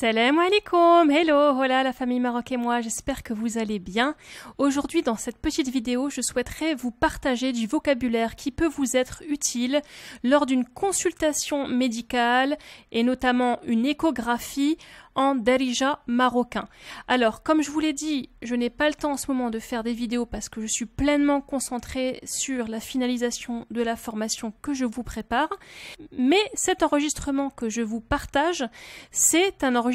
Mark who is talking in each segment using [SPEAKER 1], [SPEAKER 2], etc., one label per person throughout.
[SPEAKER 1] Salam alaikum, hello, hola la famille Maroc et moi, j'espère que vous allez bien. Aujourd'hui dans cette petite vidéo, je souhaiterais vous partager du vocabulaire qui peut vous être utile lors d'une consultation médicale et notamment une échographie en darija marocain. Alors, comme je vous l'ai dit, je n'ai pas le temps en ce moment de faire des vidéos parce que je suis pleinement concentrée sur la finalisation de la formation que je vous prépare, mais cet enregistrement que je vous partage, c'est un enregistrement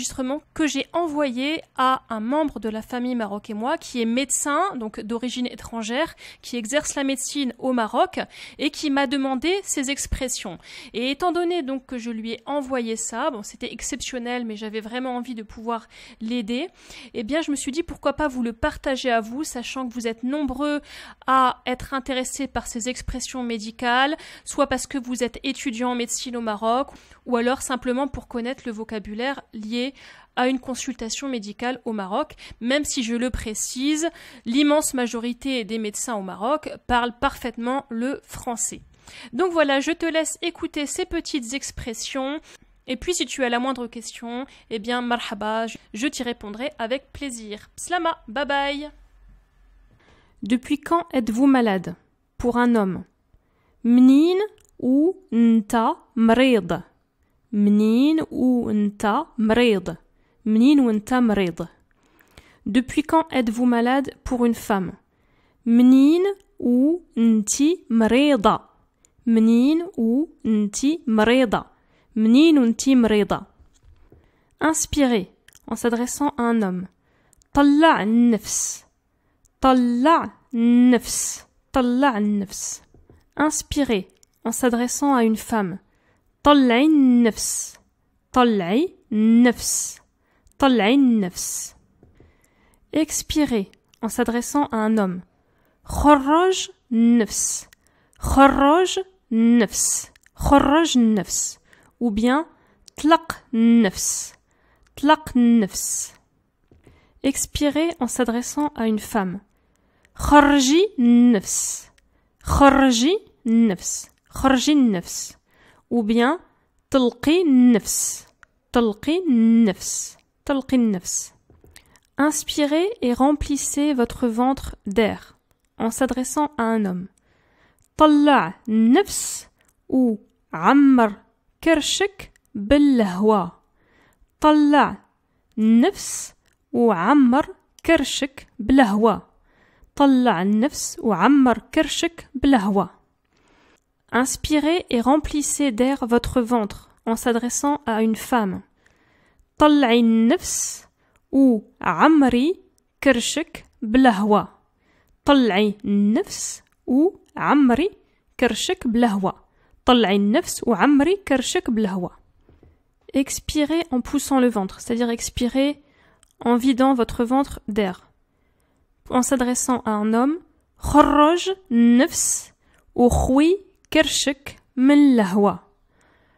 [SPEAKER 1] que j'ai envoyé à un membre de la famille marocaine qui est médecin, donc d'origine étrangère, qui exerce la médecine au Maroc et qui m'a demandé ces expressions. Et étant donné donc que je lui ai envoyé ça, bon, c'était exceptionnel, mais j'avais vraiment envie de pouvoir l'aider, et eh bien, je me suis dit pourquoi pas vous le partager à vous, sachant que vous êtes nombreux à être intéressés par ces expressions médicales, soit parce que vous êtes étudiant en médecine au Maroc, ou alors simplement pour connaître le vocabulaire lié à une consultation médicale au Maroc, même si je le précise, l'immense majorité des médecins au Maroc parlent parfaitement le français. Donc voilà, je te laisse écouter ces petites expressions. Et puis si tu as la moindre question, eh bien marhaba, je t'y répondrai avec plaisir. Slama, bye bye. Depuis quand êtes-vous malade Pour un homme. Mnin ou nta mrid. منين وانت مريض منين وانت مريض Depuis quand êtes-vous malade pour une femme منين ou nti مريضة منين ou nti مريضة منين n'ti مريضة Inspirer en s'adressant à un homme. طلع النفس طلع النفس طلع النفس Inspirer en s'adressant à une femme. Tolay neufs, Tolay neufs, Tolay neufs. Expirer en s'adressant à un homme. Horoge neufs, Horoge neufs, Horoge neufs. Ou bien Tlak neufs, Tlak neufs. Expirer en s'adressant à une femme. Horji neufs, Horji neufs, Horji neufs. Ou bien tulkin nafs, tulkin nafs, tulkin nafs. Inspirez et remplissez votre ventre d'air, en s'adressant à un homme. Tala nafs ou ammar kershik bil hawa. Tala nafs ou ammar kershik bil hawa. Tala ou ammar kershik Inspirez et remplissez d'air votre ventre en s'adressant à une femme. طلعي النفس ou عمري كرشك بالهواء. طلعي النفس ou عمري كرشك بالهواء. طلعي النفس ou عمري كرشك بالهواء. Expirez en poussant le ventre, c'est-à-dire expirez en vidant votre ventre d'air. En s'adressant à un homme, خرج نفس ou خوي كرشك من الهوى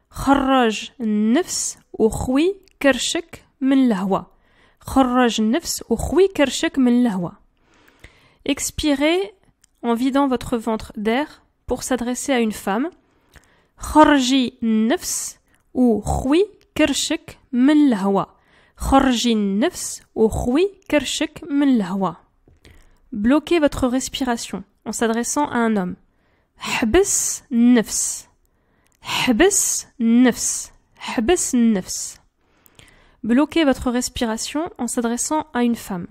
[SPEAKER 1] خرج النفس وخوي كرشك من الهوى خرج النفس وخوي كرشك من الهوى Expirez en vidant votre ventre d'air pour s'adresser à une femme. خرجي النفس وخوي كرشك من الهوى خرجي النفس وخوي كرشك من الهوى Bloquez votre respiration en s'adressant à un homme. حبس nefs, حبس النفس حبس النفس Bloquez votre respiration en s'adressant à une femme.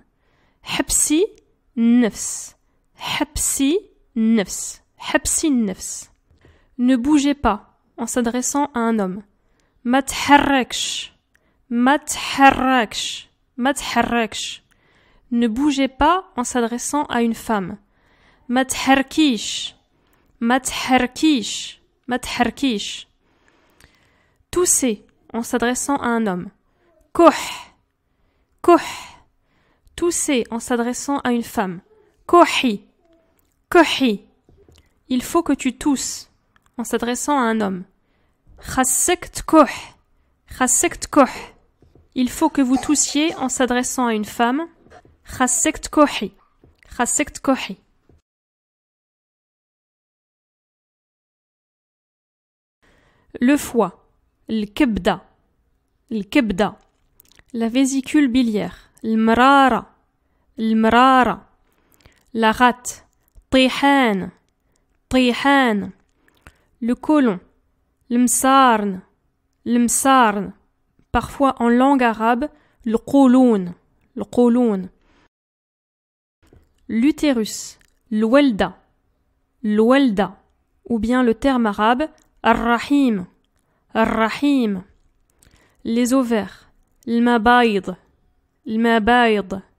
[SPEAKER 1] Hapsi nefs. Hapsi nefs. hepsi nefs. Ne bougez pas en s'adressant à un homme. Matharraksh. Mat Matharraksh. Ne bougez pas en s'adressant à une femme. Matharkish. Mat Matharkish tousser en s'adressant à un homme Koh, koh. tousser en s'adressant à une femme Kohi, kohi. il faut que tu tousses en s'adressant à un homme Chassekt koh, chassekt il faut que vous toussiez en s'adressant à une femme Chassekt kohi, chassekt kohi. le foie, le kebda, le kebda, la vésicule biliaire, l'mrara, l'mrara, la rate, tihan, tihan, le msarn, l'msarn, l'msarn, parfois en langue arabe, le colon, le l'utérus, l'welda, l'welda, ou bien le terme arabe الرحيم الرحيم لي زوفير المبايض المبايض